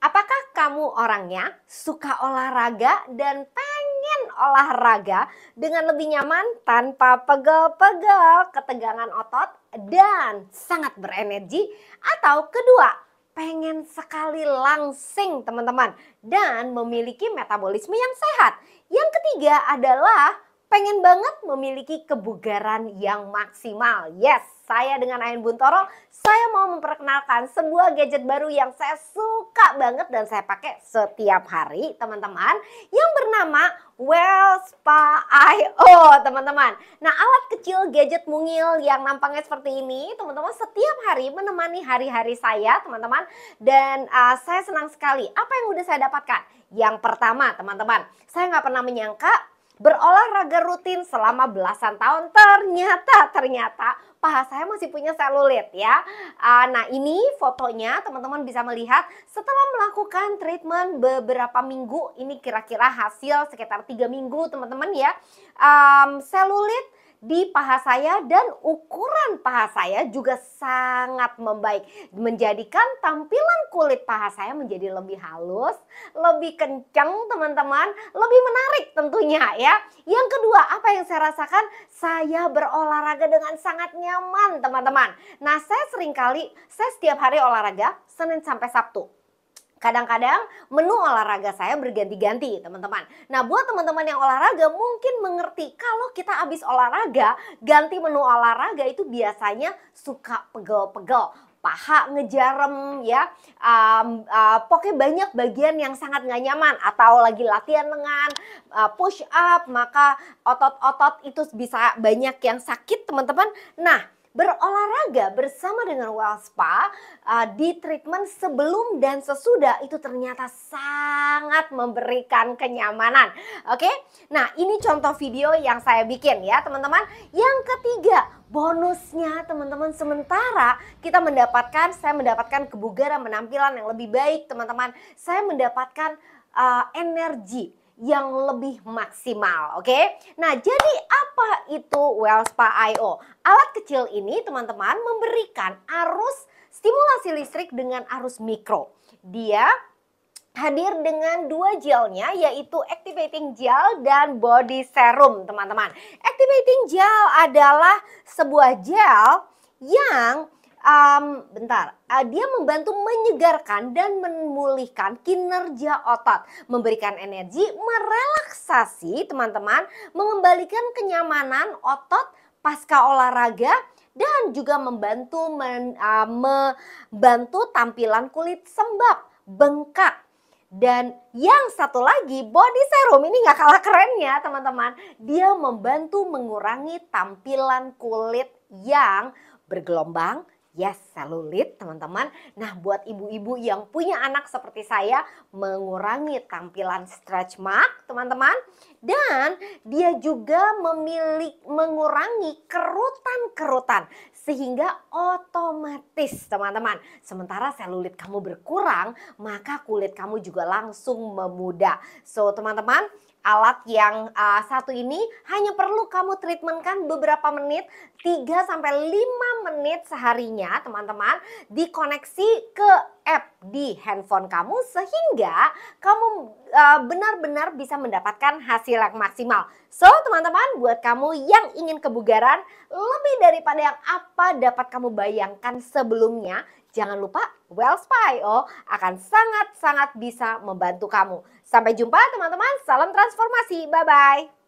Apakah kamu orangnya suka olahraga dan pengen olahraga dengan lebih nyaman tanpa pegel-pegel, ketegangan otot, dan sangat berenergi? Atau kedua, pengen sekali langsing teman-teman dan memiliki metabolisme yang sehat. Yang ketiga adalah pengen banget memiliki kebugaran yang maksimal. Yes, saya dengan Ayan Buntoro, saya mau memperkenalkan sebuah gadget baru yang saya suka banget dan saya pakai setiap hari, teman-teman, yang bernama Well Spa IO, teman-teman. Nah, alat kecil gadget mungil yang nampaknya seperti ini, teman-teman, setiap hari menemani hari-hari saya, teman-teman, dan uh, saya senang sekali. Apa yang udah saya dapatkan? Yang pertama, teman-teman, saya nggak pernah menyangka berolahraga rutin selama belasan tahun ternyata ternyata paha saya masih punya selulit ya. Uh, nah ini fotonya teman-teman bisa melihat setelah melakukan treatment beberapa minggu ini kira-kira hasil sekitar tiga minggu teman-teman ya um, selulit di paha saya dan ukuran paha saya juga sangat membaik menjadikan tampilan kulit paha saya menjadi lebih halus, lebih kencang teman-teman, lebih menarik tentunya ya. Yang kedua, apa yang saya rasakan? Saya berolahraga dengan sangat nyaman teman-teman. Nah, saya sering kali saya setiap hari olahraga Senin sampai Sabtu Kadang-kadang menu olahraga saya berganti-ganti, teman-teman. Nah, buat teman-teman yang olahraga mungkin mengerti kalau kita habis olahraga, ganti menu olahraga itu biasanya suka pegel-pegel paha ngejarem ya um, uh, pokoknya banyak bagian yang sangat nggak nyaman atau lagi latihan lengan uh, push up maka otot-otot itu bisa banyak yang sakit teman-teman nah berolahraga bersama dengan Spa uh, di treatment sebelum dan sesudah itu ternyata sangat memberikan kenyamanan. Oke, okay? nah ini contoh video yang saya bikin ya teman-teman. Yang ketiga, bonusnya teman-teman sementara kita mendapatkan saya mendapatkan kebugaran penampilan yang lebih baik teman-teman saya mendapatkan uh, energi yang lebih maksimal, oke? Okay? Nah, jadi apa itu Wellspa IO? Alat kecil ini, teman-teman, memberikan arus stimulasi listrik dengan arus mikro. Dia hadir dengan dua gelnya yaitu activating gel dan body serum teman-teman. Activating gel adalah sebuah gel yang um, bentar, uh, dia membantu menyegarkan dan memulihkan kinerja otot, memberikan energi, merelaksasi teman-teman, mengembalikan kenyamanan otot pasca olahraga dan juga membantu men, uh, membantu tampilan kulit sembab, bengkak. Dan yang satu lagi, body serum ini gak kalah keren ya teman-teman. Dia membantu mengurangi tampilan kulit yang bergelombang Yes, selulit teman-teman. Nah buat ibu-ibu yang punya anak seperti saya mengurangi tampilan stretch mark teman-teman. Dan dia juga memiliki mengurangi kerutan-kerutan sehingga otomatis teman-teman. Sementara selulit kamu berkurang maka kulit kamu juga langsung memuda. So teman-teman alat yang uh, satu ini hanya perlu kamu treatmentkan beberapa menit 3 sampai 5 menit seharinya teman-teman dikoneksi ke app di handphone kamu sehingga kamu ah, benar-benar uh, bisa mendapatkan hasil yang maksimal. So teman-teman buat kamu yang ingin kebugaran lebih daripada yang apa dapat kamu bayangkan sebelumnya jangan lupa Wellspy oh akan sangat-sangat bisa membantu kamu. Sampai jumpa teman-teman, salam transformasi, bye-bye.